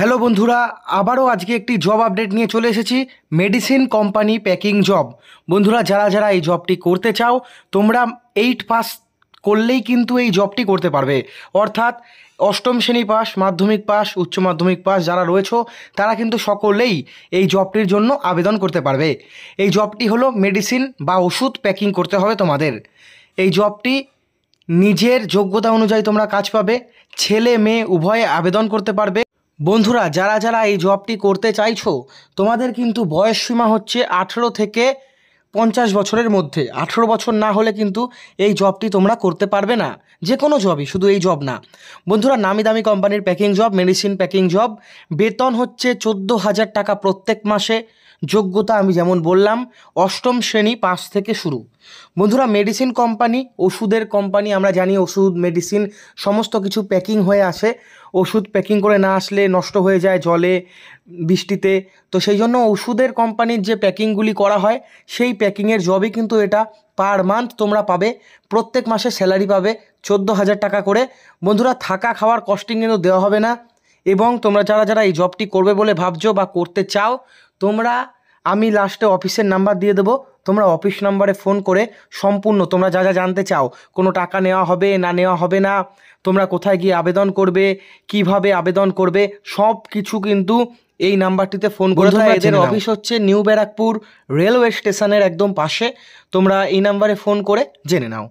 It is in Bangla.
হ্যালো বন্ধুরা আবারও আজকে একটি জব আপডেট নিয়ে চলে এসেছি মেডিসিন কোম্পানি প্যাকিং জব বন্ধুরা যারা যারা এই জবটি করতে চাও তোমরা এইট পাস করলেই কিন্তু এই জবটি করতে পারবে অর্থাৎ অষ্টম শ্রেণী পাস মাধ্যমিক পাস উচ্চ মাধ্যমিক পাস যারা রয়েছে তারা কিন্তু সকলেই এই জবটির জন্য আবেদন করতে পারবে এই জবটি হলো মেডিসিন বা ওষুধ প্যাকিং করতে হবে তোমাদের এই জবটি নিজের যোগ্যতা অনুযায়ী তোমরা কাজ পাবে ছেলে মেয়ে উভয়ে আবেদন করতে পারবে বন্ধুরা যারা যারা এই জবটি করতে চাইছো তোমাদের কিন্তু বয়স সীমা হচ্ছে আঠেরো থেকে পঞ্চাশ বছরের মধ্যে আঠেরো বছর না হলে কিন্তু এই জবটি তোমরা করতে পারবে না যে কোনো জবই শুধু এই জব না বন্ধুরা নামি দামি কোম্পানির packing job medicine packing job বেতন হচ্ছে চোদ্দো হাজার টাকা প্রত্যেক মাসে যোগ্যতা আমি যেমন বললাম অষ্টম শ্রেণী পাঁচ থেকে শুরু বন্ধুরা মেডিসিন কোম্পানি ওষুধের কোম্পানি আমরা জানি ওষুধ মেডিসিন সমস্ত কিছু প্যাকিং হয়ে আসে ওষুধ প্যাকিং করে না আসলে নষ্ট হয়ে যায় জলে বৃষ্টিতে তো সেই জন্য ওষুধের কোম্পানির যে প্যাকিংগুলি করা হয় সেই প্যাকিংয়ের জবে কিন্তু এটা পার মান্থ তোমরা পাবে প্রত্যেক মাসে স্যালারি পাবে চোদ্দো হাজার টাকা করে বন্ধুরা থাকা খাওয়ার কস্টিং কিন্তু দেওয়া হবে না এবং তোমরা যারা যারা এই জবটি করবে বলে ভাবছো বা করতে চাও তোমরা আমি লাস্টে অফিসের নাম্বার দিয়ে দেবো তোমরা অফিস নাম্বারে ফোন করে সম্পূর্ণ তোমরা যা যা জানতে চাও কোনো টাকা নেওয়া হবে না নেওয়া হবে না তোমরা কোথায় গিয়ে আবেদন করবে কিভাবে আবেদন করবে সব কিছু কিন্তু এই নাম্বারটিতে ফোন করে এদের অফিস হচ্ছে নিউ ব্যারাকপুর রেলওয়ে স্টেশনের একদম পাশে তোমরা এই নাম্বারে ফোন করে জেনে নাও